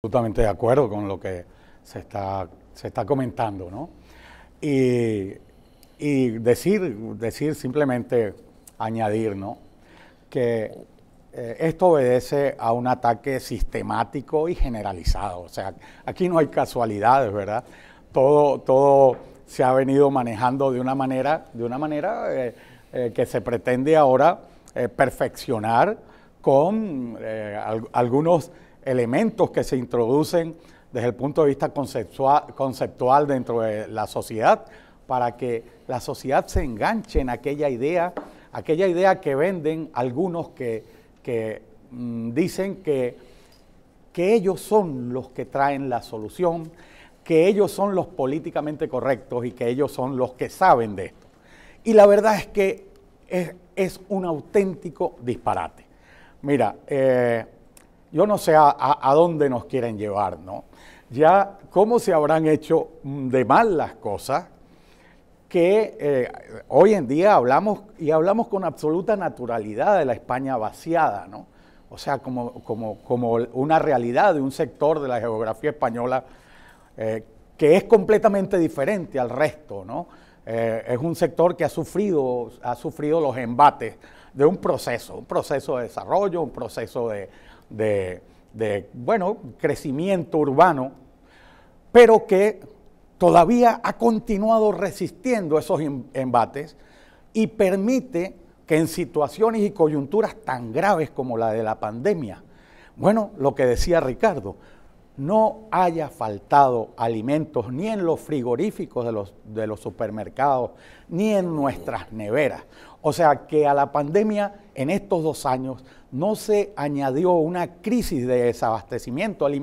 Absolutamente de acuerdo con lo que se está, se está comentando, ¿no? Y, decir, decir simplemente, añadir, ¿no? Que eh, esto obedece a un ataque sistemático y generalizado. O sea, aquí no hay casualidades, ¿verdad? Todo, todo se ha venido manejando de una manera, de una manera eh, eh, que se pretende ahora perfeccionar con algunos elementos que se introducen desde el punto de vista conceptual, conceptual dentro de la sociedad para que la sociedad se enganche en aquella idea, aquella idea que venden algunos que, mm, dicen que, que ellos son los que traen la solución, que ellos son los políticamente correctos y que ellos son los que saben de esto. Y la verdad es que es, un auténtico disparate. Mira, eh, yo no sé a, dónde nos quieren llevar, ¿no? Ya cómo se habrán hecho de mal las cosas que eh, hoy en día hablamos y hablamos con absoluta naturalidad de la España vaciada, ¿no? O sea, como, una realidad de un sector de la geografía española eh, que es completamente diferente al resto, ¿no? Eh, es un sector que ha sufrido, ha sufrido los embates de un proceso, un proceso de desarrollo, un proceso de, de bueno, crecimiento urbano, pero que todavía ha continuado resistiendo esos em, embates y permite que en situaciones y coyunturas tan graves como la de la pandemia, bueno, lo que decía Ricardo, no haya faltado alimentos ni en los frigoríficos de los, de los supermercados, ni en nuestras neveras. O sea que a la pandemia en estos dos años no se añadió una crisis de desabastecimiento alimentario.